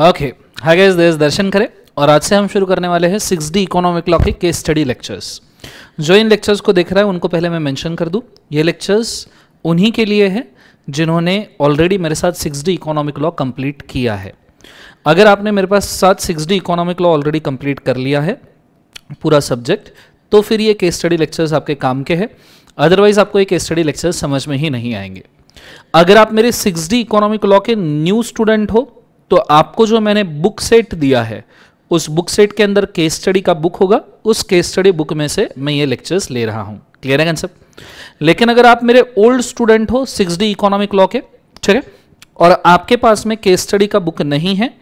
Okay hi guys this Darshan Khare और आज से हम शुरू करने वाले हैं सिक्स डी इकोनॉमिक लॉ के केस स्टडी लेक्चर्स जो इन लेक्चर्स को देख रहा है उनको पहले मैं मेंशन कर दूं ये लेक्चर्स उन्हीं के लिए हैं जिन्होंने ऑलरेडी मेरे साथ six D economic law complete किया है अगर आपने मेरे पास साथ six D economic law already complete कर लिया है पूरा सब्जेक्ट तो फिर ये केस स्टडी लेक्चर्स आपके काम के हैं अदरवाइज आपको ये केस स्टडी लेक्चर्स समझ में ही नहीं आएंगे अगर आप मेरे सिक्स डी इकोनॉमिक लॉ के न्यू स्टूडेंट हो तो आपको जो मैंने बुक सेट दिया है उस बुक सेट के अंदर केस स्टडी का बुक होगा उस केस स्टडी बुक में से मैं ये लेक्चर्स ले रहा हूं क्लियर है कंसेप्ट लेकिन अगर आप मेरे ओल्ड स्टूडेंट हो सिक्स डी इकोनॉमिक लॉ के ठीक है और आपके पास में केस स्टडी का बुक नहीं है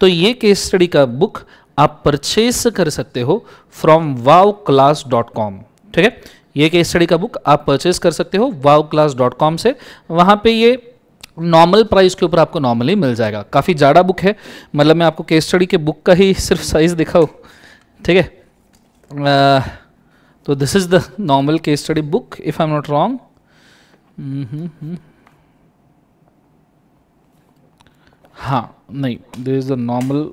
तो ये केस स्टडी का बुक आप परचेस कर सकते हो from wow class dot com ठीक है ये केस स्टडी का बुक आप परचेस कर सकते हो वाव क्लास डॉट कॉम से वहां पे ये नॉर्मल प्राइस के ऊपर आपको नॉर्मली मिल जाएगा काफ़ी ज़्यादा बुक है मतलब मैं आपको केस स्टडी के बुक का ही सिर्फ साइज़ दिखाऊँ ठीक है तो this is the normal case study book if I am not wrong हाँ नहीं दिस इज़ द नॉर्मल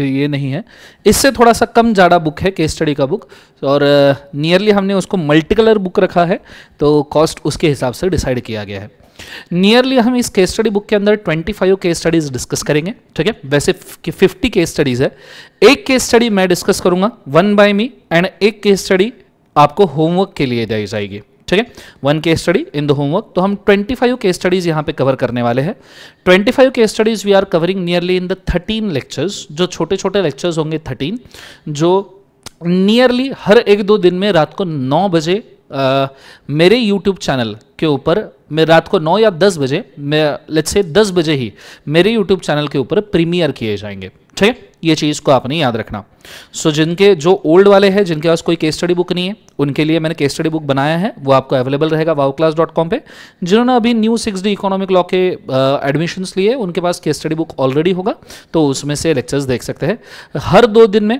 ये नहीं है इससे थोड़ा सा कम ज़्यादा बुक है केस स्टडी का बुक और नियरली हमने उसको मल्टी कलर बुक रखा है तो कॉस्ट उसके हिसाब से डिसाइड किया गया है नियरली हम इस केस स्टडी बुक के अंदर 25 केस स्टडीज डिस्कस करेंगे ठीक है वैसे 50 केस स्टडीज है एक केस स्टडी मैं डिस्कस करूंगा वन बाय मी एंड एक केस स्टडी आपको होमवर्क के लिए दी जाएगी ठीक है one case study in the homework तो हम 25 केस स्टडीज यहाँ पे कवर करने वाले हैं 25 case studies we are covering nearly in the 13 lectures जो छोटे छोटे लेक्चर्स होंगे 13 जो नियरली हर एक दो दिन में रात को नौ बजे आ, मेरे यूट्यूब चैनल के ऊपर मैं रात को नौ या दस बजे मैं लेट्स से दस बजे ही मेरे यूट्यूब चैनल के ऊपर प्रीमियर किए जाएंगे ठीक है ये चीज़ को आपने याद रखना सो so, जिनके जो ओल्ड वाले हैं जिनके पास कोई केस स्टडी बुक नहीं है उनके लिए मैंने केस स्टडी बुक बनाया है वो आपको अवेलेबल रहेगा वाओ क्लास डॉट कॉम पर जिन्होंने अभी new six D economic law के एडमिशन्स लिए उनके पास केस स्टडी बुक ऑलरेडी होगा तो उसमें से लेक्चर्स देख सकते हैं हर दो दिन में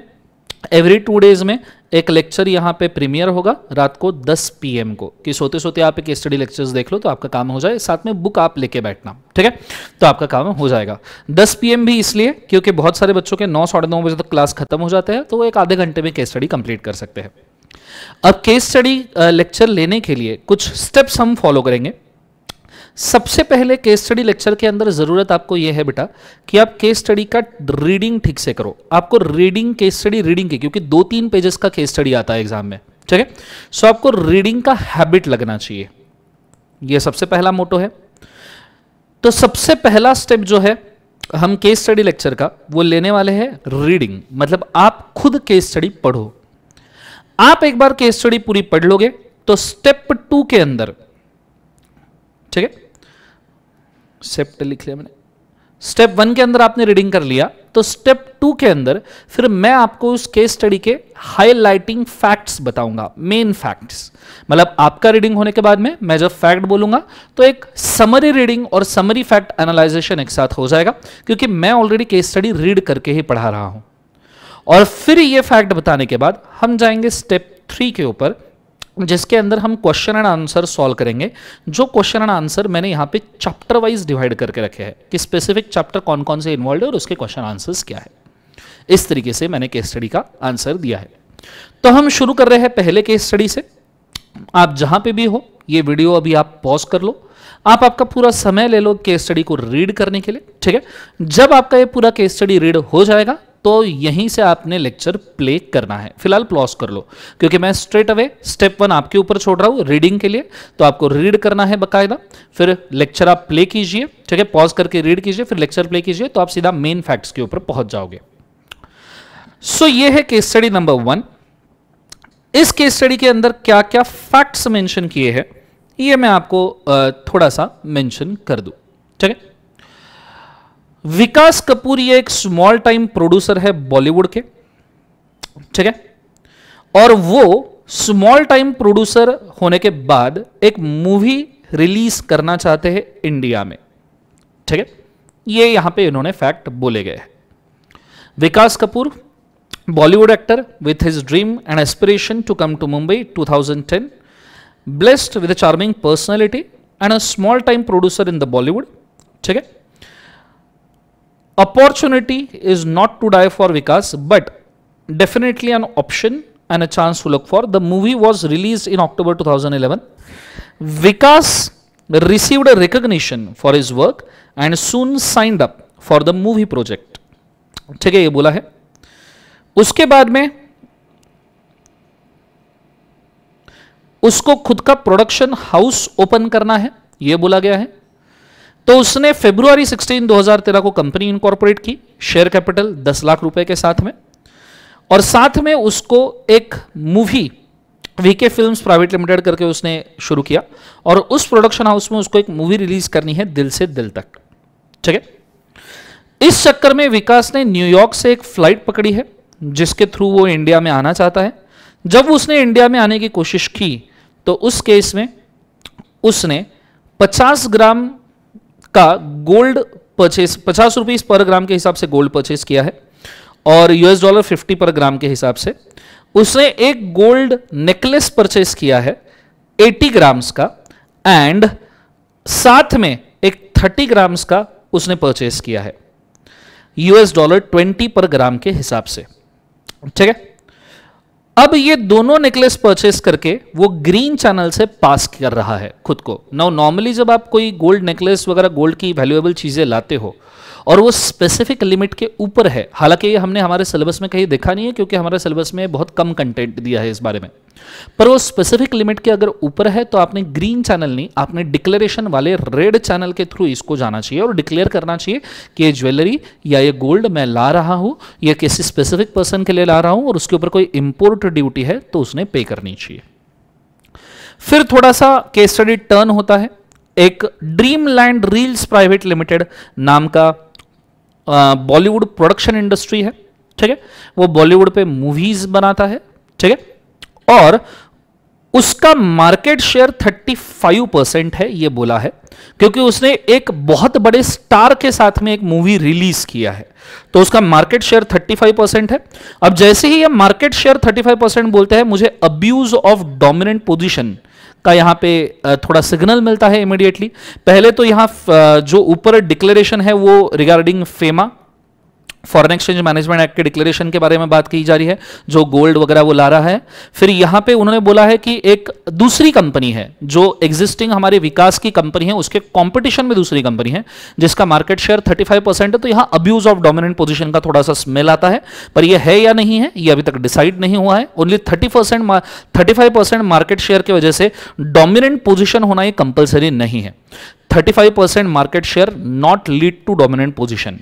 एवरी टू डेज में एक लेक्चर यहाँ पे प्रीमियर होगा रात को 10 पीएम को कि सोते सोते आप एक स्टडी लेक्चर्स देख लो तो आपका काम हो जाए साथ में बुक आप लेके बैठना ठीक है तो आपका काम हो जाएगा 10 पीएम भी इसलिए क्योंकि बहुत सारे बच्चों के नौ साढ़े नौ बजे तक क्लास खत्म हो जाते हैं तो वो एक आधे घंटे में केस स्टडी कंप्लीट कर सकते हैं अब केस स्टडी लेक्चर लेने के लिए कुछ स्टेप्स हम फॉलो करेंगे सबसे पहले केस स्टडी लेक्चर के अंदर ज़रूरत आपको यह है बेटा कि आप केस स्टडी का रीडिंग ठीक से करो आपको रीडिंग केस स्टडी रीडिंग की क्योंकि दो तीन पेजेस का केस स्टडी आता है एग्जाम में ठीक है सो आपको रीडिंग का हैबिट लगना चाहिए यह सबसे पहला मोटो है तो सबसे पहला स्टेप जो है हम केस स्टडी लेक्चर का वो लेने वाले हैं रीडिंग मतलब आप खुद केस स्टडी पढ़ो आप एक बार केस स्टडी पूरी पढ़ लोगे तो स्टेप टू के अंदर ठीक है सेप्ट लिख लिया मैंने स्टेप वन के अंदर आपने रीडिंग कर लिया तो स्टेप टू के अंदर फिर मैं आपको उस केस स्टडी के हाईलाइटिंग फैक्ट्स बताऊंगा मेन फैक्ट्स मतलब आपका रीडिंग होने के बाद में मैं जब फैक्ट बोलूंगा तो एक समरी रीडिंग और समरी फैक्ट एनालाइजेशन एक साथ हो जाएगा क्योंकि मैं ऑलरेडी केस स्टडी रीड करके ही पढ़ा रहा हूं और फिर ये फैक्ट बताने के बाद हम जाएंगे स्टेप थ्री के ऊपर जिसके अंदर हम क्वेश्चन एंड आंसर सॉल्व करेंगे जो क्वेश्चन एंड आंसर मैंने यहाँ पे चैप्टर वाइज डिवाइड करके रखे हैं कि स्पेसिफिक चैप्टर कौन कौन से इन्वॉल्व है और उसके क्वेश्चन आंसर्स क्या है इस तरीके से मैंने केस स्टडी का आंसर दिया है तो हम शुरू कर रहे हैं पहले केस स्टडी से आप जहां पे भी हो ये वीडियो अभी आप पॉज कर लो आप आपका पूरा समय ले लो केस स्टडी को रीड करने के लिए ठीक है जब आपका ये पूरा केस स्टडी रीड हो जाएगा तो यहीं से आपने लेक्चर प्ले करना है फिलहाल प्लॉस कर लो क्योंकि मैं स्ट्रेट अवे स्टेप वन आपके ऊपर छोड़ रहा हूं रीडिंग के लिए तो आपको रीड करना है बकायदा फिर लेक्चर आप प्ले कीजिए ठीक है पॉज करके रीड कीजिए फिर लेक्चर प्ले कीजिए तो आप सीधा मेन फैक्ट्स के ऊपर पहुंच जाओगे सो so, ये है केस स्टडी नंबर वन इस केस स्टडी के अंदर क्या क्या फैक्ट्स मेंशन किए हैं ये मैं आपको थोड़ा सा मेंशन कर दू ठीक है विकास कपूर ये एक स्मॉल टाइम प्रोड्यूसर है बॉलीवुड के ठीक है और वो स्मॉल टाइम प्रोड्यूसर होने के बाद एक मूवी रिलीज करना चाहते हैं इंडिया में ठीक है ये यहां पे इन्होंने फैक्ट बोले गए हैं Vikas Kapoor Bollywood actor with his dream and aspiration to come to Mumbai 2010 blessed with a charming personality and a small time producer in the Bollywood ठीक है opportunity is not to die for Vikas but definitely an option and a chance to look for the movie was release in October two thousand eleven Vikas received a recognition for his work and soon signed up for the movie project ठीक है ये बोला है उसके बाद में उसको खुद का प्रोडक्शन हाउस ओपन करना है ये बोला गया है तो उसने फेब्रुआरी 16 2013 को कंपनी इनकॉर्पोरेट की शेयर कैपिटल 10 लाख रुपए के साथ में और साथ में उसको एक movie VK films private limited करके उसने शुरू किया और उस प्रोडक्शन हाउस में उसको एक मूवी रिलीज करनी है दिल से दिल तक ठीक है इस चक्कर में विकास ने न्यूयॉर्क से एक फ्लाइट पकड़ी है जिसके थ्रू वो इंडिया में आना चाहता है जब उसने इंडिया में आने की कोशिश की तो उस केस में उसने 50 ग्राम का गोल्ड परचेस पचास रुपीज पर ग्राम के हिसाब से गोल्ड परचेस किया है और यूएस डॉलर फिफ्टी पर ग्राम के हिसाब से उसने एक गोल्ड नेकलेस परचेस किया है एटी ग्राम्स का एंड साथ में एक थर्टी ग्राम्स का उसने परचेस किया है यूएस डॉलर ट्वेंटी पर ग्राम के हिसाब से ठीक है अब ये दोनों नेकलेस परचेस करके वो ग्रीन चैनल से पास कर रहा है खुद को नाउ नॉर्मली जब आप कोई गोल्ड नेकलेस वगैरह गोल्ड की वैल्यूएबल चीज़ें लाते हो और वो स्पेसिफिक लिमिट के ऊपर है हालांकि ये हमने हमारे सिलेबस में कहीं देखा नहीं है क्योंकि हमारे सिलेबस में बहुत कम कंटेंट दिया है इस बारे में पर वो स्पेसिफिक लिमिट के अगर ऊपर है तो आपने ग्रीन चैनल नहीं आपने डिक्लेरेशन वाले रेड चैनल के थ्रू इसको जाना चाहिए और डिक्लेयर करना चाहिए कि ये ज्वेलरी या ये गोल्ड मैं ला रहा हूं या किसी स्पेसिफिक पर्सन के लिए ला रहा हूं और उसके ऊपर कोई इंपोर्ट ड्यूटी है तो उसने पे करनी चाहिए फिर थोड़ा सा केस स्टडी टर्न होता है एक dream land reels private limited नाम का बॉलीवुड प्रोडक्शन इंडस्ट्री है ठीक है वो बॉलीवुड पे मूवीज बनाता है ठीक है और उसका मार्केट शेयर 35 परसेंट है ये बोला है क्योंकि उसने एक बहुत बड़े स्टार के साथ में एक मूवी रिलीज किया है तो उसका मार्केट शेयर 35 परसेंट है अब जैसे ही ये मार्केट शेयर 35 परसेंट बोलते हैं मुझे अब्यूज ऑफ डोमिनेंट पोजीशन का यहाँ पे थोड़ा सिग्नल मिलता है इमीडिएटली पहले तो यहाँ जो ऊपर डिक्लेरेशन है वो regarding FEMA foreign exchange management act के डिक्लेरेशन के बारे में बात की जा रही है जो गोल्ड वगैरह वो ला रहा है फिर यहां पे उन्होंने बोला है कि एक दूसरी कंपनी है जो एग्जिस्टिंग हमारे विकास की कंपनी है उसके कंपटीशन में दूसरी कंपनी है जिसका मार्केट शेयर 35 परसेंट है तो यहां अब्यूज ऑफ डोमिनेंट पोजिशन का थोड़ा सा स्मेल आता है पर यह है या नहीं है यह अभी तक डिसाइड नहीं हुआ है only thirty percent market share की वजह से डोमिनेंट पोजिशन होना यह कंपल्सरी नहीं है thirty market share not lead to dominant position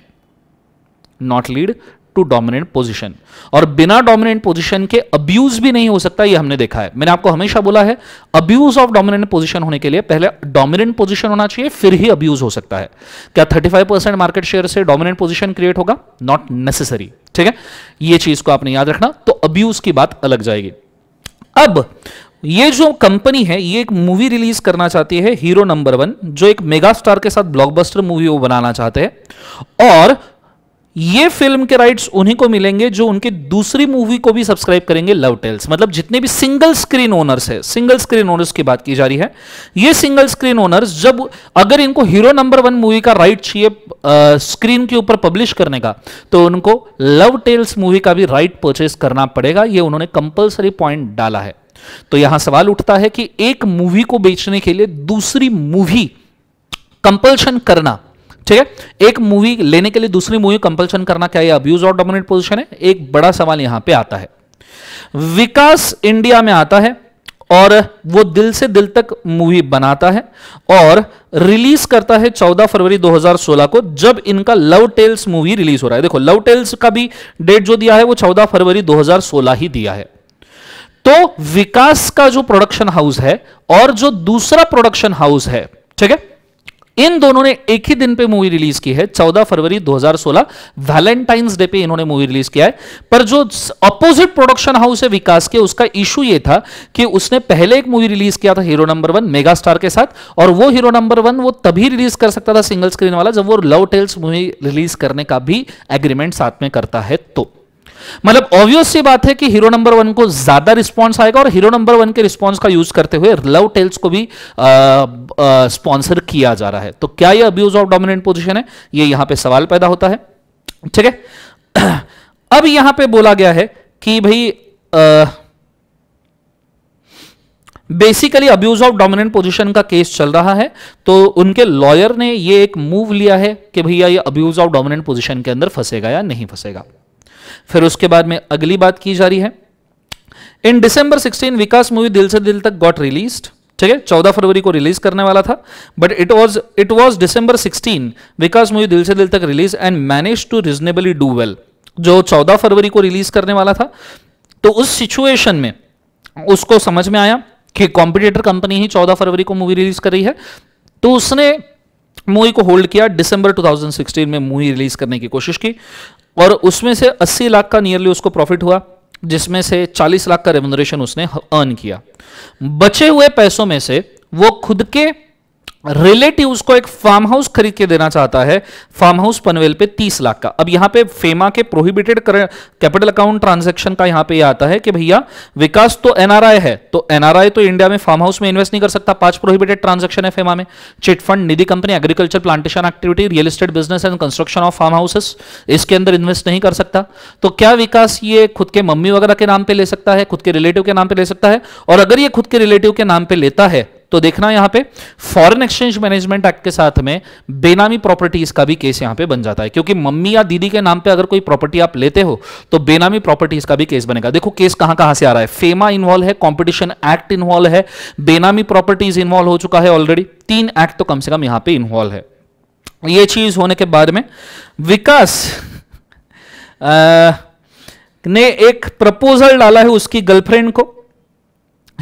not lead to dominant position और बिना डोमिनेंट पोजिशन के अब्यूज भी नहीं हो सकता यह हमने देखा है मैंने आपको हमेशा बोला है अब्यूज ऑफ डोमिनेंट पोजिशन होने के लिए पहले डोमिनेंट पोजिशन होना चाहिए फिर ही अब्यूज हो सकता है क्या thirty five percent market share से डोमिनेंट पोजिशन क्रिएट होगा नॉट नेसेसरी ठीक है यह चीज को आपने याद रखना तो अब्यूज की बात अलग जाएगी अब ये जो कंपनी है ये एक मूवी रिलीज करना चाहती है हीरो नंबर वन जो एक मेगा स्टार के साथ ब्लॉकबस्टर मूवी वो बनाना चाहते हैं और ये फिल्म के राइट्स उन्हीं को मिलेंगे जो उनकी दूसरी मूवी को भी सब्सक्राइब करेंगे लव टेल्स मतलब जितने भी सिंगल स्क्रीन ओनर्स है सिंगल स्क्रीन ओनर्स की बात की जा रही है ये सिंगल स्क्रीन ओनर्स जब अगर इनको हीरो नंबर वन मूवी का राइट चाहिए स्क्रीन के ऊपर पब्लिश करने का तो उनको लव टेल्स मूवी का भी राइट परचेस करना पड़ेगा ये उन्होंने कंपल्सरी पॉइंट डाला है तो यहां सवाल उठता है कि एक मूवी को बेचने के लिए दूसरी मूवी कंपल्शन करना ठीक है एक मूवी लेने के लिए दूसरी मूवी कंपल्सन करना क्या है अब्यूज और डोमिनेट पोजिशन है एक बड़ा सवाल यहां पर आता है विकास इंडिया में आता है और वो दिल से दिल तक मूवी बनाता है और रिलीज करता है 14 फरवरी 2016 को जब इनका लव टेल्स मूवी रिलीज हो रहा है देखो लव टेल्स का भी डेट जो दिया है वो 14 फरवरी 2016 ही दिया है तो विकास का जो प्रोडक्शन हाउस है और जो दूसरा प्रोडक्शन हाउस है ठीक है इन दोनों ने एक ही दिन पे मूवी रिलीज की है 14 फरवरी 2016 वैलेंटाइंस डे पे इन्होंने मूवी रिलीज किया है पर जो अपोजिट प्रोडक्शन हाउस है विकास के उसका इशू ये था कि उसने पहले एक मूवी रिलीज किया था hero number one mega star के साथ और वो हीरो नंबर वन वो तभी रिलीज कर सकता था सिंगल स्क्रीन वाला जब वो लव टेल्स मूवी रिलीज करने का भी एग्रीमेंट साथ में करता है तो मतलब ऑब्वियस सी बात है कि हीरो नंबर वन को ज्यादा रिस्पॉन्स आएगा और हीरो नंबर वन के रिस्पॉन्स का यूज करते हुए लव टेल्स को भी स्पॉन्सर किया जा रहा है तो क्या यह अब्यूज ऑफ डोमिनेंट पोजिशन है ये यहां पर सवाल पैदा होता है ठीक है अब यहां पर बोला गया है कि भाई basically abuse of dominant position का केस चल रहा है तो उनके लॉयर ने ये एक मूव लिया है कि भैया ये अब्यूज ऑफ डोमिनेंट पोजीशन के अंदर फंसेगा या नहीं फंसेगा फिर उसके बाद में अगली बात की जा रही है इन डिसंबर 16 विकास मूवी दिल से दिल तक गॉट रिलीज्ड ठीक है चौदह फरवरी को रिलीज करने वाला था but it was it was December 16 Vikas movie Dil Se Dil Tak release and manage to reasonably do well जो चौदह फरवरी को रिलीज करने वाला था तो उस सिचुएशन में उसको समझ में आया कि कॉम्पिटेटर कंपनी ही चौदह फरवरी को मूवी रिलीज कर रही है तो उसने मूवी को होल्ड किया दिसंबर 2016 में मूवी रिलीज करने की कोशिश की और उसमें से 80 लाख का नियरली उसको प्रॉफिट हुआ जिसमें से 40 लाख का रेमुनरेशन उसने अर्न किया बचे हुए पैसों में से वो खुद के रिलेटिव उसको एक फार्म हाउस खरीद के देना चाहता है फार्म हाउस पनवेल पे तीस लाख का अब यहां पे फेमा के प्रोहिबिटेड कैपिटल अकाउंट ट्रांजैक्शन का यहां पे यह आता है कि भैया विकास तो एनआरआई है तो एनआरआई तो इंडिया में फार्म हाउस में इन्वेस्ट नहीं कर सकता पांच प्रोहिबिटेड ट्रांजेक्शन है फेमा में chit fund Nidhi company agriculture plantation activity real estate business and construction of farm houses इसके अंदर इन्वेस्ट नहीं कर सकता तो क्या विकास ये खुद के मम्मी वगैरह के नाम पर ले सकता है खुद के रिलेटिव के नाम पर ले सकता है और अगर ये खुद के रिलेटिव के नाम पर लेता है तो देखना यहां पे फॉरेन एक्सचेंज मैनेजमेंट एक्ट के साथ में बेनामी प्रॉपर्टीज का भी केस यहां पे बन जाता है क्योंकि मम्मी या दीदी के नाम पे अगर कोई प्रॉपर्टी आप लेते हो तो बेनामी प्रॉपर्टीज का भी केस बनेगा देखो केस कहां कहां से आ रहा है फेमा इन्वॉल्व है कॉम्पिटिशन एक्ट इन्वॉल्व है बेनामी प्रॉपर्टीज इन्वॉल्व हो चुका है ऑलरेडी तीन एक्ट तो कम से कम यहां पर इन्वॉल्व है ये चीज होने के बाद में विकास ने एक प्रपोजल डाला है उसकी गर्लफ्रेंड को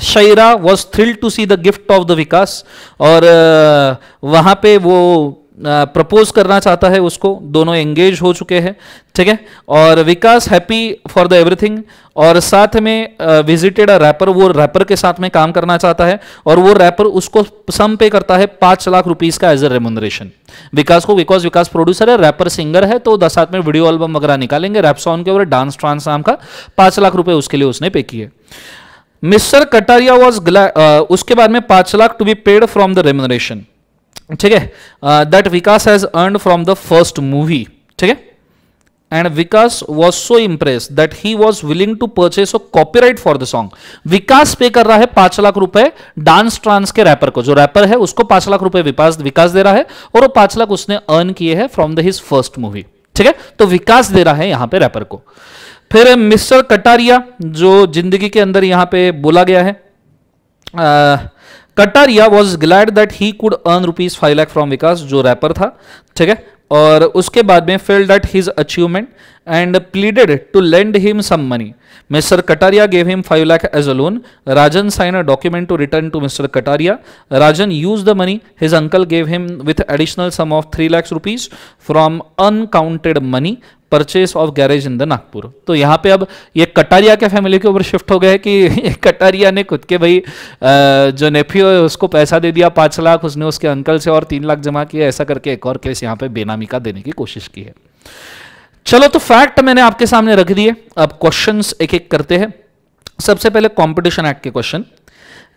Shaira was thrilled to see the gift of the Vikas और uh, वहाँ पे वो प्रपोज uh, करना चाहता है उसको दोनों एंगेज हो चुके हैं ठीक है और Vikas happy for the everything और साथ में विजिटेड अ रैपर वो रैपर के साथ में काम करना चाहता है और वो रैपर उसको सम पे करता है पाँच लाख रुपीज़ का एज अ रेमुनरेशन विकास को बिकॉज विकास प्रोड्यूसर है रैपर सिंगर है तो दस साथ में वीडियो एल्बम वगैरह निकालेंगे रैप सॉन्ग के और डांस ट्रांस नाम का पाँच लाख रुपये उसके लिए उसने पे किए मिस्टर कटारिया वॉज uh, उसके बाद में पांच lakh to be paid from the remuneration ठीक है that uh, Vikas has earn from the first movie ठीक है and Vikas was so impress that he was willing to purchase a copyright for the song Vikas pay कर रहा है पांच लाख रुपए डांस ट्रांस के रैपर को जो रैपर है उसको पांच लाख रुपए विकास दे रहा है और वो पांच लाख उसने अर्न किए हैं from the his first movie ठीक है तो विकास दे रहा है यहां पे रैपर को फिर मिस्टर कटारिया जो जिंदगी के अंदर यहां पे बोला गया है Kataria was glad that he could earn rupees five lakh from Vikas जो रैपर था ठीक है और उसके बाद में failed that his achievement and pleaded to lend him some money mister Kataria gave him five lakh as a loan Rajan sign a document to return to mister Kataria Rajan use the money his uncle gave him with additional sum of three lakhs rupees from uncounted money purchase of garage in the Nagpur तो यहाँ पे अब ये कटारिया के family के ऊपर shift हो गया है कि कटारिया ने खुद के भाई जो नेफ्यू है उसको पैसा दे दिया पाँच लाख उसने उसके अंकल से और तीन लाख जमा किया ऐसा करके एक और केस यहाँ पे बेनामी का देने की कोशिश की है चलो तो फैक्ट मैंने आपके सामने रख दिए अब क्वेश्चंस एक एक करते हैं सबसे पहले कंपटीशन एक्ट के question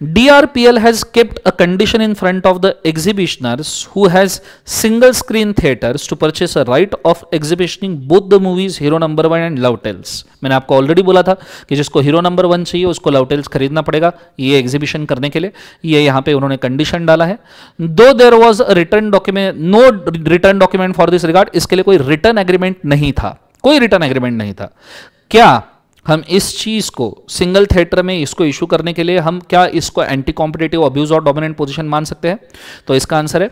DRPL has kept a condition in front of the exhibitioners who has single screen theaters to purchase a right of exhibitioning both the movies hero number one and लाउटेल्स मैंने आपको already बोला था कि जिसको hero number one चाहिए उसको लवटेल्स खरीदना पड़ेगा ये एग्जीबिशन करने के लिए ये यहाँ पे उन्होंने कंडीशन डाला है दो there was return document no return document for this regard इसके लिए कोई रिटर्न एग्रीमेंट नहीं था कोई रिटर्न एग्रीमेंट नहीं था क्या हम इस चीज़ को सिंगल थिएटर में इसको इश्यू करने के लिए हम क्या इसको एंटी कॉम्पिटेटिव अब्यूज और डोमिनेंट पोजिशन मान सकते हैं तो इसका आंसर है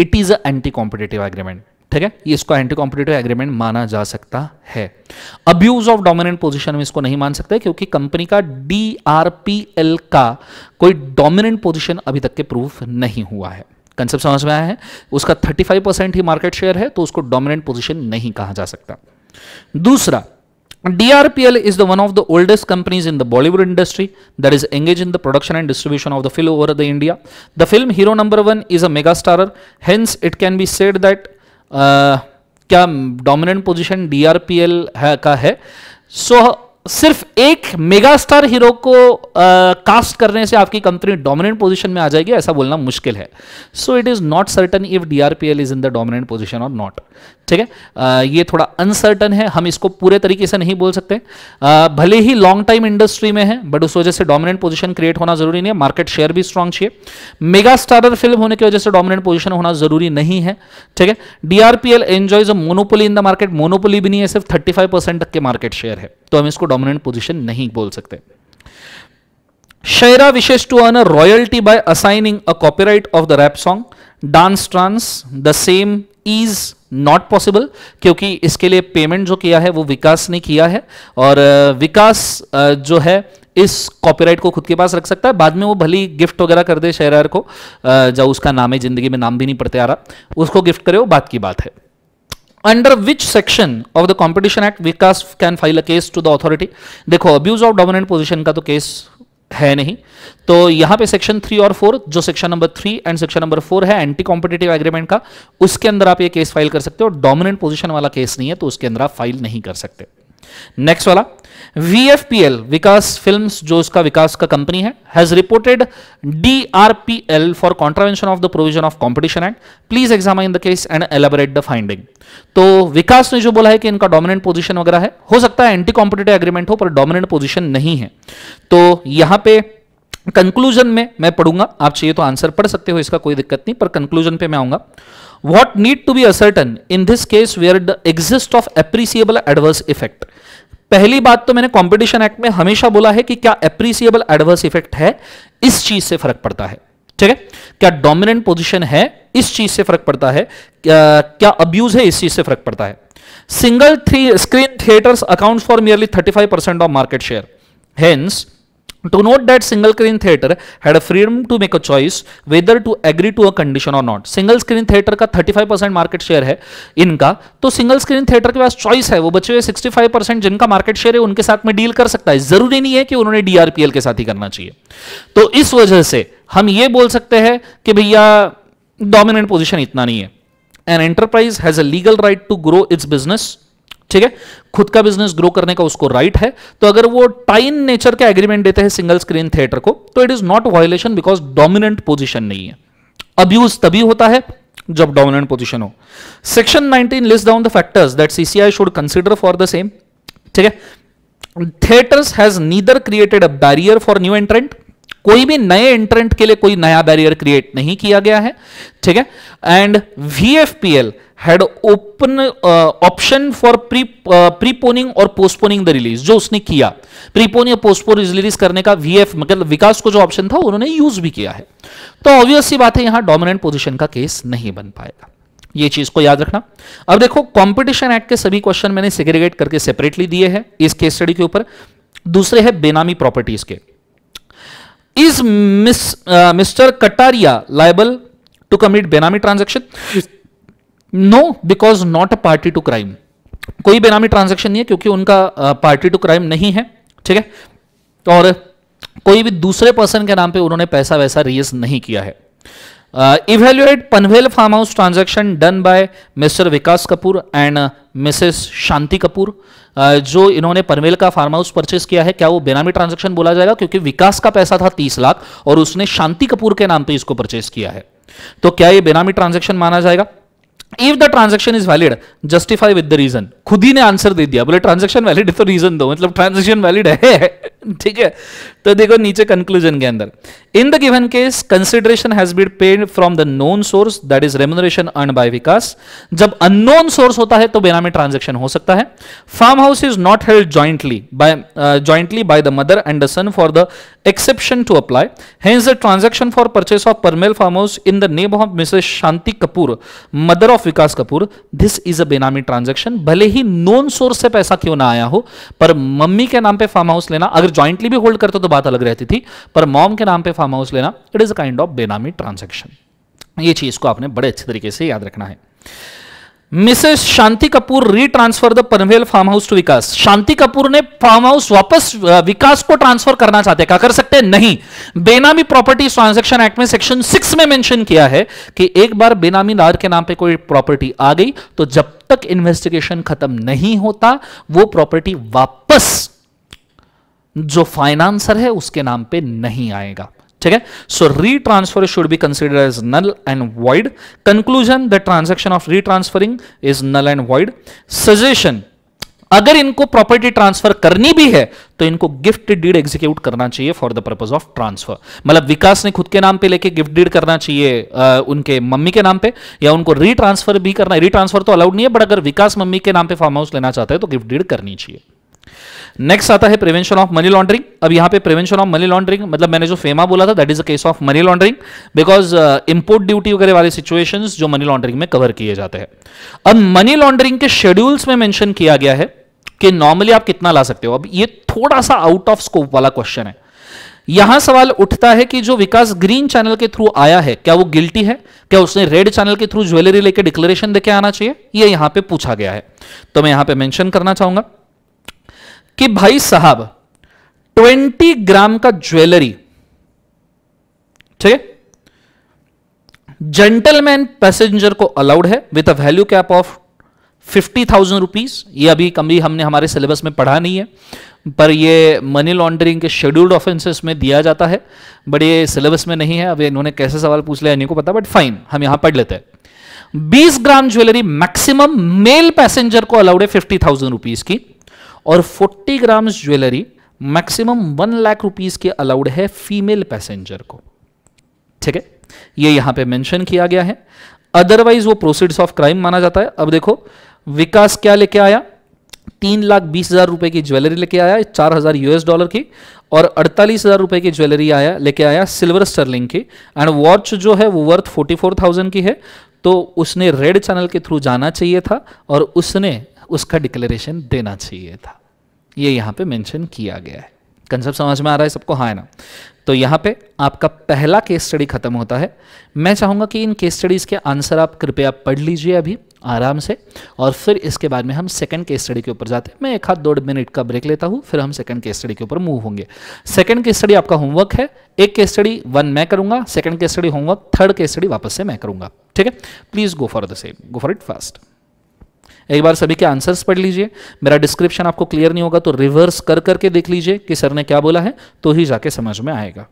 it is a anti competitive agreement ठीक है ये इसको एंटी कॉम्पिटेटिव एग्रीमेंट माना जा सकता है अब्यूज ऑफ डोमिनेंट पोजिशन में इसको नहीं मान सकते क्योंकि कंपनी का डीआरपीएल का कोई डोमिनेंट पोजिशन अभी तक के प्रूफ नहीं हुआ है कंसेप्ट समझ में आया है उसका 35 परसेंट ही मार्केट शेयर है तो उसको डोमिनेंट पोजिशन नहीं कहा जा सकता दूसरा DRPL is the one of the oldest companies in the Bollywood industry that is engaged in the production and distribution of the film over the India. The film Hero Number 1 is a mega starer. Hence, it can be said that uh, क्या dominant position DRPL है का है सिर्फ एक megastar hero को cast करने से आपकी कंपनी डोमिनेंट पोजीशन में आ जाएगी ऐसा बोलना मुश्किल है so it is not certain if DRPL is in the dominant position और नॉट ठीक है ये थोड़ा अनसर्टन है हम इसको पूरे तरीके से नहीं बोल सकते आ, भले ही लॉन्ग टाइम इंडस्ट्री में है बट उस वजह से डोमिनेंट पोजिशन क्रिएट होना जरूरी नहीं है मार्केट शेयर भी स्ट्रांग चाहिए मेगा स्टारर फिल्म होने की वजह से डोमिनेंट पोजिशन होना जरूरी नहीं है ठीक है DRPL enjoys a monopoly in the market monopoly भी नहीं है सिर्फ थर्टी फाइव परसेंट तक के मार्केट शेयर है तो हम इसको डोमिनेंट पोजिशन नहीं बोल सकते Shera Vishesh to earn a royalty by assigning a copyright of the rap song dance trans the same is not possible क्योंकि इसके लिए पेमेंट जो किया है वो विकास ने किया है और विकास जो है इस कॉपीराइट को खुद के पास रख सकता है बाद में वो भली गिफ्ट वगैरह कर दे शेरार को जब उसका नाम है जिंदगी में नाम भी नहीं पड़ते आ रहा उसको गिफ्ट करे वो बात की बात है under which section of the competition act Vikas can file a case to the authority देखो अब्यूज ऑफ डोमिनेंट पोजिशन का तो केस है नहीं तो यहां पे सेक्शन थ्री और फोर जो section number three and section number four है एंटी कॉम्पिटेटिव एग्रीमेंट का उसके अंदर आप ये केस फाइल कर सकते हो डोमिनेंट पोजीशन वाला केस नहीं है तो उसके अंदर आप फाइल नहीं कर सकते नेक्स्ट वाला VFPL विकास फिल्म्स जो इसका विकास का कंपनी है has reported DRPL for contravention of the provision of competition act please examine the case and elaborate the finding तो विकास ने जो बोला है कि इनका डोमिनेंट पोजीशन वगैरह है हो सकता है एंटी कॉम्पिटेटिव एग्रीमेंट हो पर डोमिनेंट पोजिशन नहीं है तो यहां पर कंक्लूजन में मैं पढ़ूंगा आप चाहिए तो आंसर पढ़ सकते हो इसका कोई दिक्कत नहीं पर कंक्लूजन पे मैं आऊंगा what need to be ascertain in this case where the exist of appreciable adverse effect पहली बात तो मैंने कंपटीशन एक्ट में हमेशा बोला है कि क्या एप्रिसिएबल एडवर्स इफेक्ट है इस चीज से फर्क पड़ता है ठीक है क्या डोमिनेंट पोजिशन है इस चीज से फर्क पड़ता है क्या, अब्यूज है इस चीज से फर्क पड़ता है single three screen theatres account for merely five percent of market share hence To note that single screen theater had a freedom to make a choice whether to agree to a condition or not. Single screen theatre का 35 percent market share है इनका तो single screen theatre के पास choice है वो बचे हुए 65 percent जिनका मार्केट शेयर है उनके साथ में डील कर सकता है जरूरी नहीं है कि उन्होंने डीआरपीएल के साथ ही करना चाहिए तो इस वजह से हम ये बोल सकते हैं कि भैया डोमिनेंट पोजिशन इतना नहीं है an enterprise has a legal right to grow its business ठीक है खुद का बिजनेस ग्रो करने का उसको राइट है तो अगर वो टाइन नेचर का एग्रीमेंट देते हैं सिंगल स्क्रीन थिएटर को तो it is not violation because dominant position नहीं है अब्यूज तभी होता है जब डोमिनेंट पोजिशन हो section 19 list down the factors that CCI should consider for the same ठीक है theatres has neither created a barrier for new entrant कोई भी नए एंट्रेंट के लिए कोई नया बैरियर क्रिएट नहीं किया गया है ठीक है and VFPL had open option for pre preponing और पोस्टपोनिंग द रिलीज जो उसने किया प्रीपोन या पोस्टपोन रिलीज करने का वीएफ मतलब विकास को जो ऑप्शन था उन्होंने यूज भी किया है तो ऑब्वियस सी बात है यहां डोमिनेंट पोजिशन का केस नहीं बन पाएगा ये चीज को याद रखना अब देखो कंपटीशन एक्ट के सभी क्वेश्चन मैंने सेग्रीगेट करके सेपरेटली दिए हैं इस केस स्टडी के ऊपर दूसरे है बेनामी प्रॉपर्टीज के is miss mister Kataria liable to commit benami transaction no because not a party to crime कोई बेनामी ट्रांजेक्शन नहीं है क्योंकि उनका पार्टी टू क्राइम नहीं है ठीक है और कोई भी दूसरे पर्सन के नाम पे उन्होंने पैसा वैसा रेज नहीं किया है evaluate Panvel farm house transaction done by mister Vikas Kapoor and missus Shanti Kapoor जो इन्होंने पनवेल का फार्म हाउस परचेस किया है क्या वो बेनामी ट्रांजेक्शन बोला जाएगा क्योंकि विकास का पैसा था तीस लाख और उसने शांति कपूर के नाम पे इसको परचेस किया है तो क्या ये बेनामी ट्रांजेक्शन माना जाएगा if the transaction is valid justify with the reason खुद ही ने आंसर दे दिया बोले ट्रांजेक्शन वैलिड तो रीजन दो मतलब ट्रांजेक्शन वैलिड है ठीक है तो देखो नीचे कंक्लूजन के अंदर in the given case consideration has been paid from the known source that is remuneration earn by Vikas जब अनोन सोर्स होता है तो बेनामी ट्रांजेक्शन हो सकता है farm house is not held jointly by jointly by the mother and the son for the exception to apply hence the transaction for purchase of Panvel farm house in the name of missus Shanti Kapoor mother of Vikas Kapoor this is a benami transaction भले ही known source से पैसा क्यों ना आया हो पर mummy के नाम पे फार्म हाउस लेना अगर ज्वाइंटली भी होल्ड करते तो बात अलग रहती थी पर मॉम के नाम पे फार्म हाउस लेना it is a kind of benami transaction ये चीज़ को आपने बड़े अच्छे तरीके से याद रखना है missus Shanti Kapoor retransfer the Panvel farm house to Vikas Shanti Kapoor ने फार्म हाउस वापस विकास को ट्रांसफर करना चाहते क्या कर सकते हैं नहीं बेनामी प्रॉपर्टी ट्रांजेक्शन एक्ट में सेक्शन सिक्स में मेंशन किया है कि एक बार बेनामी नार के नाम पे कोई प्रॉपर्टी आ गई तो जब तक इन्वेस्टिगेशन खत्म नहीं होता वो प्रॉपर्टी वापस जो फाइनेंसर है उसके नाम पे नहीं आएगा ठीक है so retransfer should be consider as null and void conclusion the transaction of retransferring is null and void suggestion अगर इनको प्रॉपर्टी ट्रांसफर करनी भी है तो इनको गिफ्ट डीड एग्जीक्यूट करना चाहिए for the purpose of transfer मतलब विकास ने खुद के नाम पे लेके गिफ्ट डीड करना चाहिए आ, उनके मम्मी के नाम पे या उनको रीट्रांसफर भी करना रीट्रांसफर तो अलाउड नहीं है बट अगर विकास मम्मी के नाम पे फार्म हाउस लेना चाहता है तो गिफ्ट डीड करनी चाहिए नेक्स्ट आता है प्रिवेंशन ऑफ मनी लॉन्ड्रिंग अब यहां पे प्रिवेंशन ऑफ मनी लॉन्ड्रिंग मतलब मैंने जो फेमा बोला था that is a case of money laundering because import duty वगैरह वाले सिचुएशन जो मनी लॉन्ड्रिंग में कवर किए जाते हैं अब मनी लॉन्ड्रिंग के शेड्यूल्स में मैंशन किया गया है कि नॉर्मली आप कितना ला सकते हो अब ये थोड़ा सा आउट ऑफ स्कोप वाला क्वेश्चन है यहां सवाल उठता है कि जो विकास ग्रीन चैनल के थ्रू आया है क्या वो गिल्टी है क्या उसने रेड चैनल के थ्रू ज्वेलरी लेके डिक्लेरेशन देके आना चाहिए ये यह यहां पे पूछा गया है तो मैं यहां पे मेंशन करना चाहूंगा कि भाई साहब 20 ग्राम का ज्वेलरी ठीक है जेंटलमैन पैसेंजर को अलाउड है with a value cap of fifty thousand rupees ये अभी कमी हमने हमारे सिलेबस में पढ़ा नहीं है पर ये मनी लॉन्ड्रिंग के शेड्यूल्ड ऑफेंसेस में दिया जाता है बट ये सिलेबस में नहीं है अब इन्होंने कैसे सवाल पूछ लिया नहीं को पता बट फाइन हम यहां पढ़ लेते हैं 20 gram jewellery maximum male passenger को अलाउड है फिफ्टी थाउजेंड रुपीज की और 40 grams jewellery maximum one lakh rupees के अलाउड है फीमेल पैसेंजर को ठीक है ये यहां पे मेंशन किया गया है अदरवाइज वो प्रोसीड्स ऑफ क्राइम माना जाता है अब देखो विकास क्या लेके आया तीन लाख बीस हजार रुपए की ज्वेलरी लेके आया चार हजार यूएस डॉलर की और अड़तालीस हजार रुपए की ज्वेलरी आया लेके आया सिल्वर स्टर्लिंग की एंड वॉच जो है वो वर्थ फोर्टी फोर थाउजेंड की है तो उसने रेड चैनल के थ्रू जाना चाहिए था और उसने उसका डिक्लेरेशन देना चाहिए था ये यहाँ पे मेंशन किया गया है कंसेप्ट समझ में आ रहा है सबको हाँ है ना तो यहाँ पे आपका पहला केस स्टडी खत्म होता है मैं चाहूँगा कि इन केस स्टडीज़ के आंसर आप कृपया पढ़ लीजिए अभी आराम से और फिर इसके बाद में हम सेकंड केस स्टडी के ऊपर जाते हैं मैं एक हाथ दो मिनट का ब्रेक लेता हूँ फिर हम सेकंड केस स्टडी के ऊपर मूव होंगे सेकंड केस स्टडी आपका होमवर्क है एक केस स्टडी वन मैं करूँगा second case study homework third case study वापस से मैं करूँगा ठीक है please go for the same go for it fast एक बार सभी के आंसर्स पढ़ लीजिए मेरा डिस्क्रिप्शन आपको क्लियर नहीं होगा तो रिवर्स कर करके देख लीजिए कि सर ने क्या बोला है तो ही जाके समझ में आएगा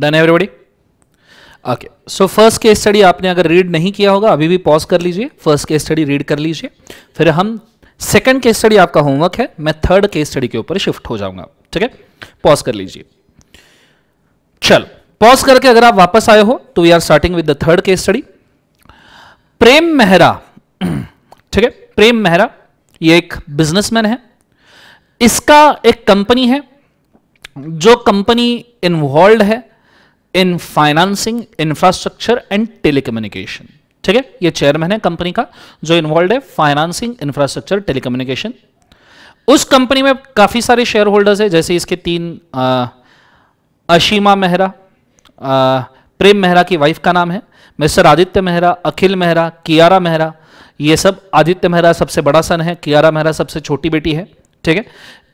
done everybody okay so first case study आपने अगर रीड नहीं किया होगा अभी भी पॉज कर लीजिए फर्स्ट केस स्टडी रीड कर लीजिए फिर हम सेकंड केस स्टडी आपका होमवर्क है मैं थर्ड केस स्टडी के ऊपर शिफ्ट हो जाऊंगा ठीक है पॉज कर लीजिए चल पॉज करके अगर आप वापस आए हो तो we are starting with the third case study Prem Mehra ठीक है प्रेम मेहरा ये एक बिजनेसमैन है इसका एक कंपनी है जो कंपनी इन्वॉल्व है in financing infrastructure and telecommunication ठीक है ये चेयरमैन है कंपनी का जो इन्वॉल्व है फाइनेंसिंग इंफ्रास्ट्रक्चर टेलीकम्युनिकेशन उस कंपनी में काफ़ी सारे शेयर होल्डर्स है जैसे इसके तीन आ, अशीमा मेहरा प्रेम मेहरा की वाइफ का नाम है मिस्टर आदित्य मेहरा अखिल मेहरा कियारा मेहरा ये सब आदित्य मेहरा सबसे बड़ा सन है कियारा मेहरा सबसे छोटी बेटी है ठीक है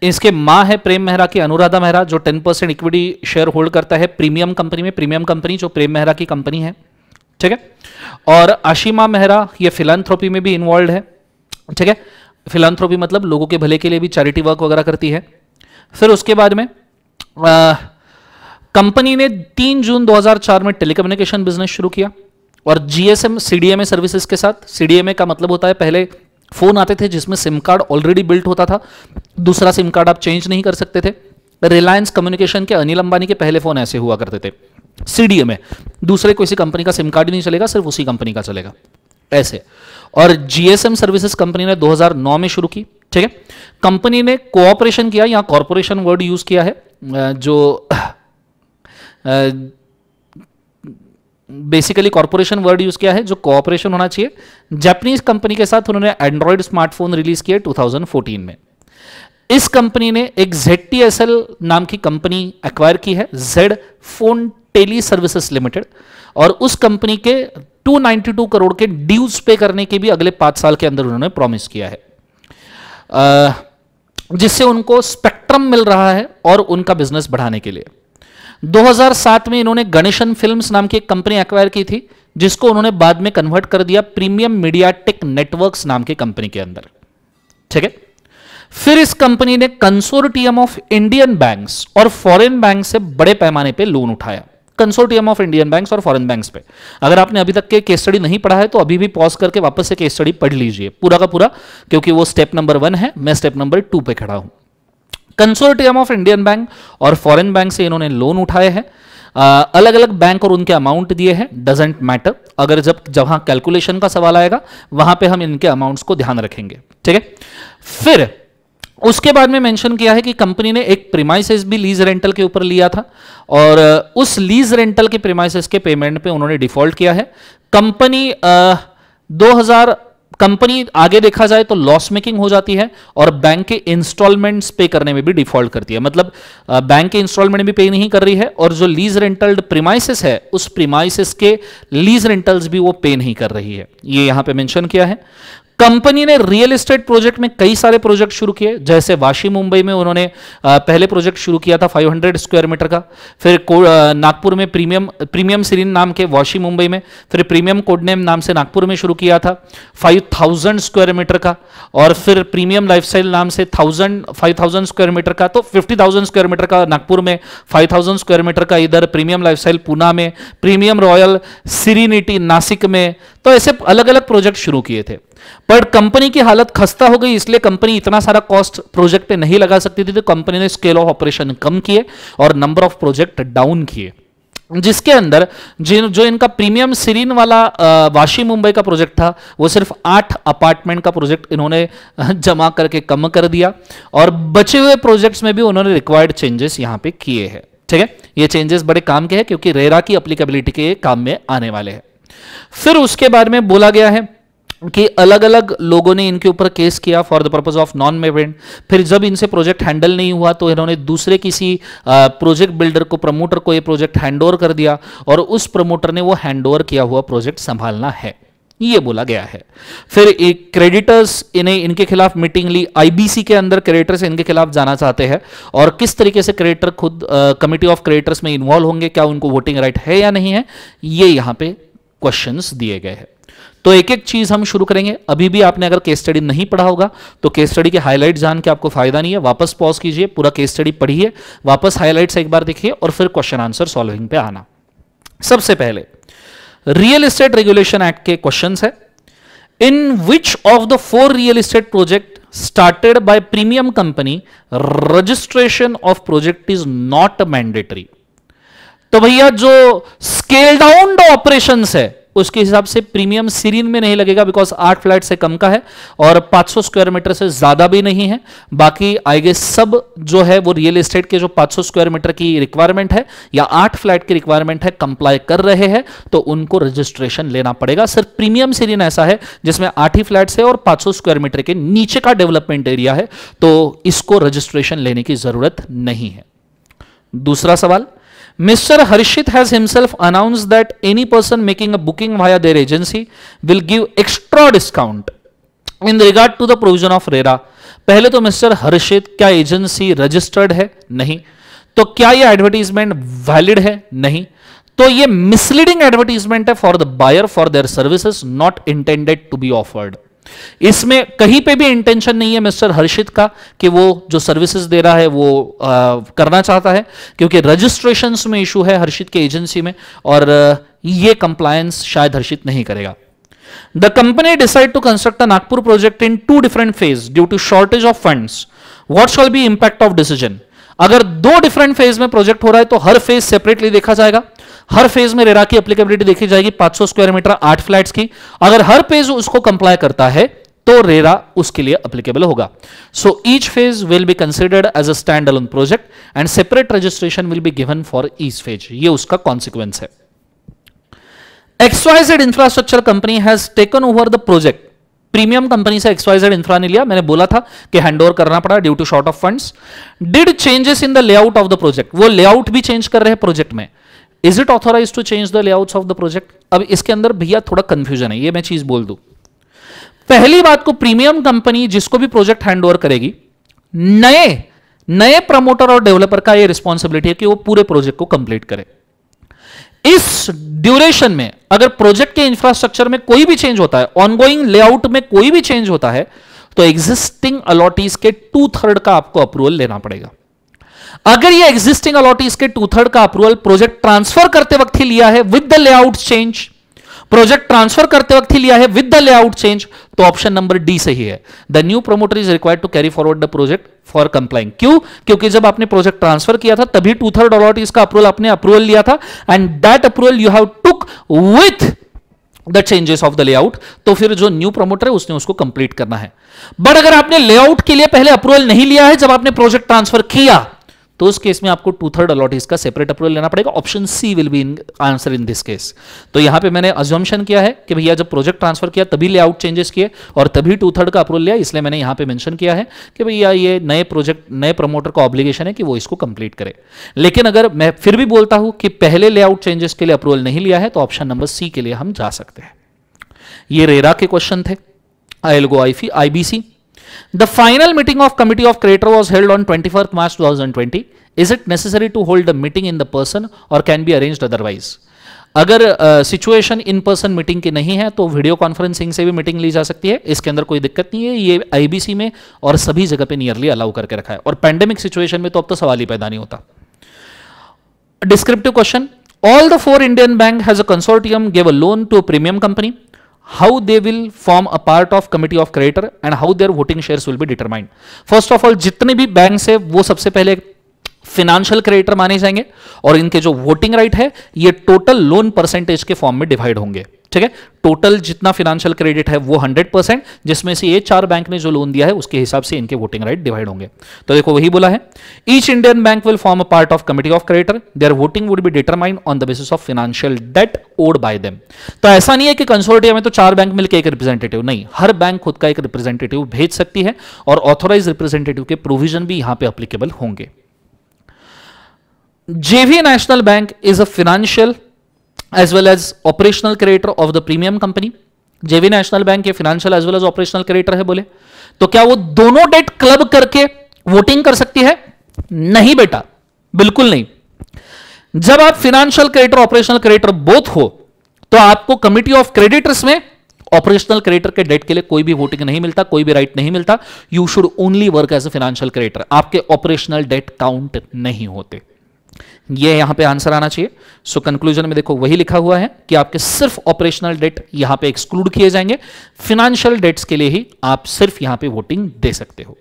इसके माँ है प्रेम मेहरा की अनुराधा मेहरा जो ten percent equity share hold करता है प्रीमियम कंपनी में प्रीमियम कंपनी जो प्रेम मेहरा की कंपनी है ठीक है और आशीमा मेहरा ये फिलानथ्रोपी में भी इन्वॉल्व है ठीक है फिलानथ्रोपी मतलब लोगों के भले के लिए भी चैरिटी वर्क वगैरह करती है फिर उसके बाद में कंपनी ने तीन जून दो में टेलीकम्युनिकेशन बिजनेस शुरू किया और जीएसएम सीडीएमए सर्विसेज के साथ सीडीएमए का मतलब होता है पहले फ़ोन आते थे जिसमें सिम कार्ड ऑलरेडी बिल्ट होता था दूसरा सिम कार्ड आप चेंज नहीं कर सकते थे रिलायंस कम्युनिकेशन के अनिल अंबानी के पहले फ़ोन ऐसे हुआ करते थे सी में दूसरे किसी कंपनी का सिम कार्ड ही नहीं चलेगा सिर्फ उसी कंपनी का चलेगा ऐसे और जीएसएम सर्विसेज कंपनी ने 2009 में शुरू की ठीक है कंपनी ने कोऑपरेशन किया यहाँ कॉरपोरेशन वर्ड यूज किया है जो बेसिकली कॉरपोरेशन वर्ड यूज किया है जो कॉपरेशन होना चाहिए जैपनीज कंपनी के साथ उन्होंने एंड्रॉयड स्मार्टफोन रिलीज किए 2014 में इस कंपनी ने एक जेड टी एस एल नाम की कंपनी एक्वायर की है Z phone tele services limited और उस कंपनी के 292 करोड़ के ड्यूज पे करने के भी अगले पांच साल के अंदर उन्होंने प्रॉमिस किया है जिससे उनको स्पेक्ट्रम मिल रहा है और उनका बिजनेस बढ़ाने के लिए 2007 में इन्होंने गणेशन फिल्म्स नाम की एक कंपनी एक्वायर की थी जिसको उन्होंने बाद में कन्वर्ट कर दिया प्रीमियम मीडिया टेक नेटवर्क्स नाम की कंपनी के अंदर ठीक है फिर इस कंपनी ने कंसोर्टियम ऑफ इंडियन बैंक्स और फॉरेन बैंक से बड़े पैमाने पे लोन उठाया कंसोर्टियम ऑफ इंडियन बैंक्स और फॉरेन बैंक्स पे अगर आपने अभी तक के केस स्टडी नहीं पढ़ा है तो अभी भी पॉज करके वापस से केस स्टडी पढ़ लीजिए पूरा का पूरा क्योंकि वो स्टेप नंबर वन है मैं स्टेप नंबर टू पे खड़ा हूं कंसोर्टियम ऑफ इंडियन बैंक और फॉरेन बैंक से इन्होंने लोन उठाए हैं अलग अलग बैंक और उनके अमाउंट दिए हैं डजेंट मैटर अगर जब जहां कैलकुलेशन का सवाल आएगा वहां पे हम इनके अमाउंट्स को ध्यान रखेंगे ठीक है फिर उसके बाद में मेंशन किया है कि कंपनी ने एक प्रीमाइसेस भी लीज रेंटल के ऊपर लिया था और उस लीज रेंटल के प्रीमाइसेस के पेमेंट पे उन्होंने डिफॉल्ट किया है कंपनी दो कंपनी आगे देखा जाए तो लॉस मेकिंग हो जाती है और बैंक के इंस्टॉलमेंट्स पे करने में भी डिफॉल्ट करती है मतलब बैंक के इंस्टॉलमेंट भी पे नहीं कर रही है और जो लीज रेंटल्ड प्रीमाइसिस है उस प्रीमाइसिस के लीज रेंटल्स भी वो पे नहीं कर रही है ये यहां पे मेंशन किया है कंपनी ने रियल एस्टेट प्रोजेक्ट में कई सारे प्रोजेक्ट शुरू किए जैसे वाशी मुंबई में उन्होंने पहले प्रोजेक्ट शुरू किया था 500 स्क्वायर मीटर का फिर नागपुर में प्रीमियम प्रीमियम सीरीन नाम के वाशी मुंबई में फिर प्रीमियम कोडनेम नाम से नागपुर में शुरू किया था 5000 स्क्वायर मीटर का और फिर प्रीमियम लाइफ नाम से थाउजेंड फाइव स्क्वायर मीटर का तो फिफ्टी स्क्वायर मीटर का नागपुर में फाइव स्क्वायर मीटर का इधर प्रीमियम लाइफ पूना में प्रीमियम रॉयल सीरीनिटी नासिक में तो ऐसे अलग अलग प्रोजेक्ट शुरू किए थे पर कंपनी की हालत खस्ता हो गई इसलिए कंपनी इतना सारा कॉस्ट प्रोजेक्ट पे नहीं लगा सकती थी तो कंपनी ने स्केल ऑफ ऑपरेशन कम किए और नंबर ऑफ प्रोजेक्ट डाउन किए जिसके अंदर जिन जो इनका प्रीमियम सीरीन वाला वाशी मुंबई का प्रोजेक्ट था वो सिर्फ आठ अपार्टमेंट का प्रोजेक्ट इन्होंने जमा करके कम कर दिया और बचे हुए प्रोजेक्ट्स में भी उन्होंने रिक्वायर्ड चेंजेस यहां पे किए हैं ठीक है ये चेंजेस बड़े काम के हैं क्योंकि रेरा की अप्लीकेबिलिटी के काम में आने वाले हैं फिर उसके बारे में बोला गया है कि अलग अलग लोगों ने इनके ऊपर केस किया for the purpose of non मेवेंट फिर जब इनसे प्रोजेक्ट हैंडल नहीं हुआ तो इन्होंने दूसरे किसी प्रोजेक्ट बिल्डर को प्रमोटर को ये प्रोजेक्ट हैंड कर दिया और उस प्रमोटर ने वो हैंड किया हुआ प्रोजेक्ट संभालना है ये बोला गया है फिर एक क्रेडिटर्स इन्हें इनके खिलाफ मीटिंग ली आईबीसी के अंदर क्रेडिटर्स इनके खिलाफ जाना चाहते हैं और किस तरीके से क्रेडिटर खुद कमिटी ऑफ क्रेडिटर्स में इन्वॉल्व होंगे क्या उनको वोटिंग राइट है या नहीं है ये यहां पे क्वेश्चंस दिए गए हैं तो एक एक चीज हम शुरू करेंगे अभी भी आपने अगर केस स्टडी नहीं पढ़ा होगा तो केस स्टडी के हाईलाइट जान के आपको फायदा नहीं है वापस पॉज कीजिए पूरा केस स्टडी पढ़िए वापस हाईलाइट एक बार देखिए और फिर क्वेश्चन आंसर सॉल्विंग पे आना सबसे पहले रियल एस्टेट रेगुलेशन एक्ट के क्वेश्चन है in which of the four real estate project started by premium company registration of project is not mandatory तो भैया जो स्केल डाउन ऑपरेशंस है उसके हिसाब से प्रीमियम सीरीन में नहीं लगेगा बिकॉज आठ फ्लैट से कम का है और 500 स्क्वायर मीटर से ज़्यादा भी नहीं है बाकी आई गेस सब जो है वो रियल एस्टेट के जो 500 स्क्वायर मीटर की रिक्वायरमेंट है या आठ फ्लैट की रिक्वायरमेंट है कंप्लाई कर रहे हैं तो उनको रजिस्ट्रेशन लेना पड़ेगा सिर्फ प्रीमियम सीरीन ऐसा है जिसमें आठ ही फ्लैट है और पांच स्क्वायर मीटर के नीचे का डेवलपमेंट एरिया है तो इसको रजिस्ट्रेशन लेने की ज़रूरत नहीं है दूसरा सवाल Mr. Harshit has himself announced that any person making a booking via their agency will give extra discount in regard to the provision of RERA. पहले तो मिस्टर हर्षित क्या एजेंसी रजिस्टर्ड है नहीं तो क्या ये एडवर्टीजमेंट वैलिड है नहीं तो ये मिसलीडिंग एडवर्टीजमेंट है for the buyer for their services not intended to be offered इसमें कहीं पे भी इंटेंशन नहीं है मिस्टर हर्षित का कि वो जो सर्विसेज दे रहा है वो आ, करना चाहता है क्योंकि रजिस्ट्रेशन में इशू है हर्षित के एजेंसी में और ये कंप्लायंस शायद हर्षित नहीं करेगा the company decide to construct a Nagpur project in two different phase due to shortage of fund what shall be impact of decision अगर दो डिफरेंट फेज में प्रोजेक्ट हो रहा है तो हर फेज सेपरेटली देखा जाएगा हर फेज में रेरा की एप्लीकेबिलिटी देखी जाएगी 500 स्क्वायर मीटर आठ फ्लैट्स की अगर हर फेज उसको कंप्लाई करता है तो रेरा उसके लिए अप्लीकेबल होगा so each phase will be considered as a stand alone project and separate registration will be given for each phase ये उसका कॉन्सिक्वेंस है XYZ infrastructure company has taken over the project premium company से XYZ infra ने लिया मैंने बोला था कि हैंड ओवर करना पड़ा due to short of funds did changes in the layout of the project वो लेआउट भी चेंज कर रहे हैं प्रोजेक्ट में is it authorise to change the layouts of the project अब इसके अंदर भैया थोड़ा कंफ्यूजन है ये मैं चीज बोल दू पहली बात को प्रीमियम कंपनी जिसको भी प्रोजेक्ट हैंड ओवर करेगी नए नए प्रमोटर और डेवलपर का यह रिस्पॉन्सिबिलिटी है कि वो पूरे प्रोजेक्ट को कंप्लीट करे इस ड्यूरेशन में अगर प्रोजेक्ट के इंफ्रास्ट्रक्चर में कोई भी चेंज होता है ऑनगोइंग लेआउट में कोई भी चेंज होता है तो एग्जिस्टिंग अलॉटीज के टू थर्ड का आपको अप्रूवल लेना पड़ेगा अगर ये एग्जिस्टिंग अलॉटीज के टू थर्ड का अप्रूवल प्रोजेक्ट ट्रांसफर करते वक्त ही लिया है with the layout change project transfer करते वक्त ही लिया है विद द लेआउट चेंज तो ऑप्शन नंबर डी सही है the new promoter is required to carry forward the project for complying क्यों क्योंकि जब आपने प्रोजेक्ट ट्रांसफर किया था तभी टू थर्ड अलॉट इसका अप्रूवल आपने अप्रूवल लिया था and that approval you have took with the changes of the layout तो फिर जो न्यू प्रोमोटर है उसने उसको कंप्लीट करना है बट अगर आपने लेआउट के लिए पहले अप्रूवल नहीं लिया है जब आपने प्रोजेक्ट ट्रांसफर किया तो उस केस में आपको टू थर्ड अलॉट इसका सेपरेट अप्रूवल लेना पड़ेगा option C will be answer in this case तो यहां पे मैंने अजम्पन किया है कि भैया जब प्रोजेक्ट ट्रांसफर किया तभी लेआउट चेंजेस किए और तभी टू थर्ड का अप्रूवल लिया इसलिए मैंने यहां पे मेंशन किया है कि भैया ये नए प्रोजेक्ट नए प्रमोटर का ऑब्लिगेशन है कि वो इसको कंप्लीट करे लेकिन अगर मैं फिर भी बोलता हूं कि पहले लेआउट चेंजेस के लिए अप्रूवल नहीं लिया है तो ऑप्शन नंबर सी के लिए हम जा सकते हैं ये रेरा के क्वेश्चन थे आई एल गो आई फी I B C The final meeting of Committee of Creator was held on 21st March 2020. Is it necessary to hold the meeting in the person or can be arranged otherwise? अगर situation in person meeting की नहीं है तो video conferencing से भी meeting ली जा सकती है इसके अंदर कोई दिक्कत नहीं है ये आईबीसी में और सभी जगह पे नियरली अलाउ करके रखा है और पैंडेमिक सिचुएशन में तो अब तो सवाल ही पैदा नहीं होता descriptive question all the four Indian bank has a consortium gave a loan to premium company how they will form a part of committee of creditor and how their voting shares will be determined. First of all, jitne भी banks hai, wo sabse pehle. Financial creditor माने जाएंगे और इनके जो voting right है ये total loan percentage के form में डिवाइड होंगे ठीक है टोटल जितना फिनेंशियल क्रेडिट है वो 100 परसेंट जिसमें से ये चार बैंक ने जो लोन दिया है उसके हिसाब से इनके वोटिंग राइट डिवाइड होंगे तो देखो वही बोला है each Indian bank will form a part of committee of creditor their voting would be determined on the basis of financial debt owed by them तो ऐसा नहीं है कि कंसोर्टियम में तो चार बैंक मिलकर एक रिप्रेजेंटेटिव नहीं हर बैंक खुद का एक रिप्रेजेंटेटिव भेज सकती है और ऑथोराइज रिप्रेजेंटेटिव के प्रोविजन भी यहां पर अप्लीकेबल होंगे JV national bank is a financial as well as operational creator of the premium company JV national bank ये financial as well as operational creator है बोले तो क्या वो दोनों डेट क्लब करके वोटिंग कर सकती है नहीं बेटा बिल्कुल नहीं जब आप financial creator operational creator both हो तो आपको कमिटी ऑफ क्रेडिटर्स में ऑपरेशनल क्रेडिटर के डेट के लिए कोई भी वोटिंग नहीं मिलता कोई भी राइट नहीं मिलता you should only work as a financial creditor आपके ऑपरेशनल डेट काउंट नहीं होते ये यहां पे आंसर आना चाहिए सो so, कंक्लूजन में देखो वही लिखा हुआ है कि आपके सिर्फ ऑपरेशनल डेट यहां पे एक्सक्लूड किए जाएंगे फिनेंशियल डेट्स के लिए ही आप सिर्फ यहां पे वोटिंग दे सकते हो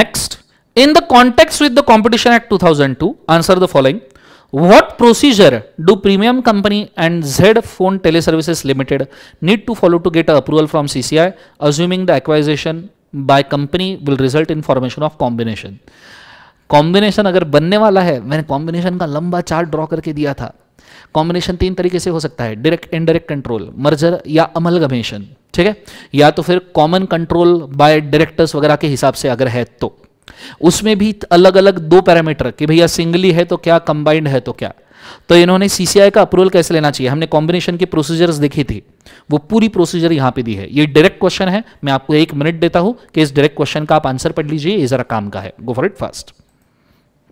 next in the context with the competition act to answer the following what procedure do premium company and Z phone tele limited need to follow to get approval from CCI assuming the acquisition by company will result in formation of combination combination अगर बनने वाला है मैंने combination का लंबा chart draw करके दिया था कॉम्बिनेशन तीन तरीके से हो सकता है डायरेक्ट इनडायरेक्ट कंट्रोल मर्जर या अमलगमेशन ठीक है या तो फिर कॉमन कंट्रोल बाय डायरेक्टर्स वगैरह के हिसाब से अगर है तो उसमें भी अलग अलग दो पैरामीटर कि भैया सिंगली है तो क्या कंबाइंड है तो क्या तो इन्होंने सीसीआई का अप्रूवल कैसे लेना चाहिए हमने कॉम्बिनेशन की प्रोसीजर्स देखी थी वो पूरी प्रोसीजर यहां पे दी है ये डायरेक्ट क्वेश्चन है मैं आपको एक मिनट देता हूं कि इस डायरेक्ट क्वेश्चन का आप आंसर पढ़ लीजिए ये जरा काम का है गो फॉर इट फास्ट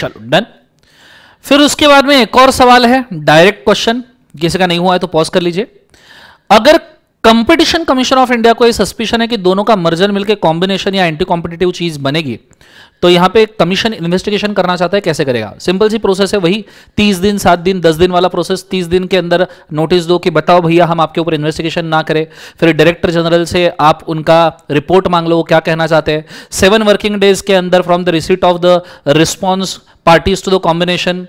चलो डन फिर उसके बाद में एक और सवाल है डायरेक्ट क्वेश्चन किसी का नहीं हुआ है तो पॉज कर लीजिए अगर कंपटीशन कमीशन ऑफ इंडिया को ये सस्पेशन है कि दोनों का मर्जर मिलकर कॉम्बिनेशन या एंटी कॉम्पिटेटिव चीज बनेगी तो यहां पे कमीशन इन्वेस्टिगेशन करना चाहता है कैसे करेगा सिंपल सी प्रोसेस है वही तीस दिन सात दिन दस दिन वाला प्रोसेस तीस दिन के अंदर नोटिस दो कि बताओ भैया हम आपके ऊपर इन्वेस्टिगेशन ना करें फिर डायरेक्टर जनरल से आप उनका रिपोर्ट मांग लो क्या कहना चाहते हैं सेवन वर्किंग डेज के अंदर from the receipt of the response parties to the combination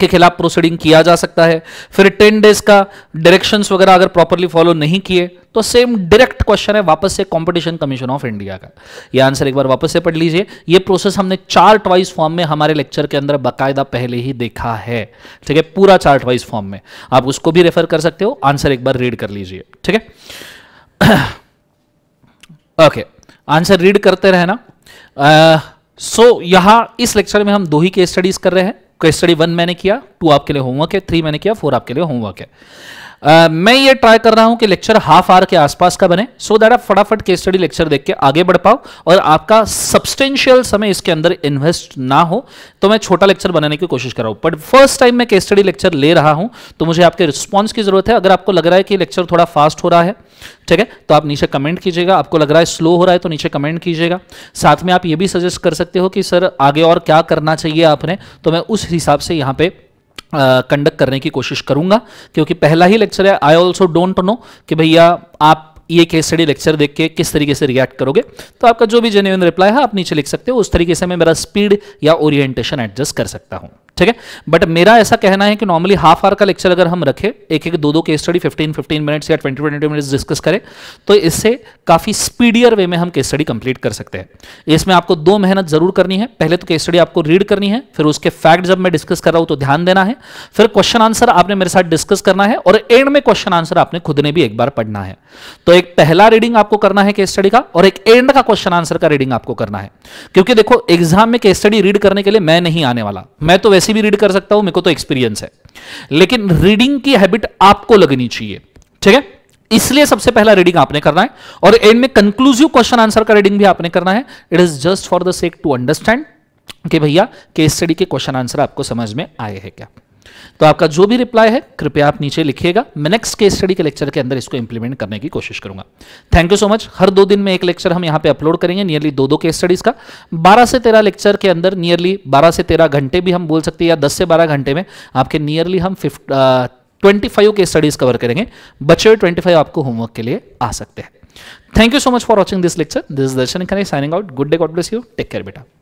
के खिलाफ प्रोसीडिंग किया जा सकता है फिर टेन डेज का डायरेक्शंस वगैरह अगर प्रॉपरली फॉलो नहीं किए तो सेम डायरेक्ट क्वेश्चन है वापस से कंपटीशन कमीशन ऑफ इंडिया का ये आंसर एक बार वापस से पढ़ लीजिए ये प्रोसेस हमने चार्ट वाइज फॉर्म में हमारे लेक्चर के अंदर बाकायदा पहले ही देखा है ठीक है पूरा चार्ट वाइज फॉर्म में आप उसको भी रेफर कर सकते हो आंसर एक बार रीड कर लीजिए ठीक है ओके आंसर रीड करते रहे सो so, यहां इस लेक्चर में हम दो ही केस स्टडीज कर रहे हैं स्टडी वन मैंने किया टू आपके लिए होमवर्क है थ्री मैंने किया फोर आपके लिए होमवर्क है Uh, मैं ये ट्राई कर रहा हूं कि लेक्चर हाफ आवर के आसपास का बने सो दैट आप फटाफट केस स्टडी लेक्चर देख के आगे बढ़ पाओ और आपका सब्सटेंशियल समय इसके अंदर इन्वेस्ट ना हो तो मैं छोटा लेक्चर बनाने की कोशिश कर रहा हूं बट फर्स्ट टाइम मैं केस स्टडी लेक्चर ले रहा हूं तो मुझे आपके रिस्पॉन्स की जरूरत है अगर आपको लग रहा है कि लेक्चर थोड़ा फास्ट हो रहा है ठीक है तो आप नीचे कमेंट कीजिएगा आपको लग रहा है स्लो हो रहा है तो नीचे कमेंट कीजिएगा साथ में आप ये भी सजेस्ट कर सकते हो कि सर आगे और क्या करना चाहिए आपने तो मैं उस हिसाब से यहाँ पे कंडक्ट करने की कोशिश करूंगा क्योंकि पहला ही लेक्चर है आई ऑल्सो डोंट नो कि भैया आप ये केस स्टडी लेक्चर देख के किस तरीके से रिएक्ट करोगे तो आपका जो भी जेन्यून रिप्लाई है आप नीचे लिख सकते हो उस तरीके से मैं मेरा स्पीड या ओरिएंटेशन एडजस्ट कर सकता हूँ ठीक है बट मेरा ऐसा कहना है कि नॉर्मली हाफ आवर का लेक्चर अगर हम रखें एक एक दो दो केस स्टडी 15 15 मिनट्स या 20 20 मिनट्स डिस्कस करें तो इससे काफ़ी स्पीडियर वे में हम केस स्टडी कंप्लीट कर सकते हैं इसमें आपको दो मेहनत जरूर करनी है पहले तो केस स्टडी आपको रीड करनी है फिर उसके फैक्ट जब मैं डिस्कस कर रहा हूं तो ध्यान देना है फिर क्वेश्चन आंसर आपने मेरे साथ डिस्कस करना है और एंड में क्वेश्चन आंसर आपने खुद ने भी एक बार पढ़ना है तो एक पहला रीडिंग आपको करना है केस स्टडी का और एक एंड का क्वेश्चन आंसर का रीडिंग आपको करना है क्योंकि देखो एग्जाम में केस स्टडी रीड करने के लिए मैं नहीं आने वाला मैं तो वैसे से भी रीड कर सकता हूं मेरे को तो एक्सपीरियंस है लेकिन रीडिंग की हैबिट आपको लगनी चाहिए ठीक है इसलिए सबसे पहला रीडिंग आपने करना है और एंड में कंक्लूसिव क्वेश्चन आंसर का रीडिंग भी आपने करना है it is just for the sake to understand कि भैया केस स्टडी के क्वेश्चन आंसर आपको समझ में आए हैं क्या तो आपका जो भी रिप्लाई है कृपया आप नीचे लिखिएगा मैं नेक्स्ट केस स्टडी के लेक्चर के अंदर इसको इंप्लीमेंट करने की कोशिश करूंगा थैंक यू सो मच हर दो दिन में एक लेक्चर हम यहां पे अपलोड करेंगे नियरली दो दो केस स्टडीज का 12 से 13 लेक्चर के अंदर नियरली 12 से 13 घंटे भी हम बोल सकते हैं या दस से बारह घंटे में आपके नियरली हम फिफ्ट ट्वेंटी फाइव के स्टडीज कवर करेंगे बचे हुए ट्वेंटी आपको होमवर्क के लिए आ सकते हैं thank you so much for watching this lecture this Darshan Khare signing out good day god bless you take care बेटा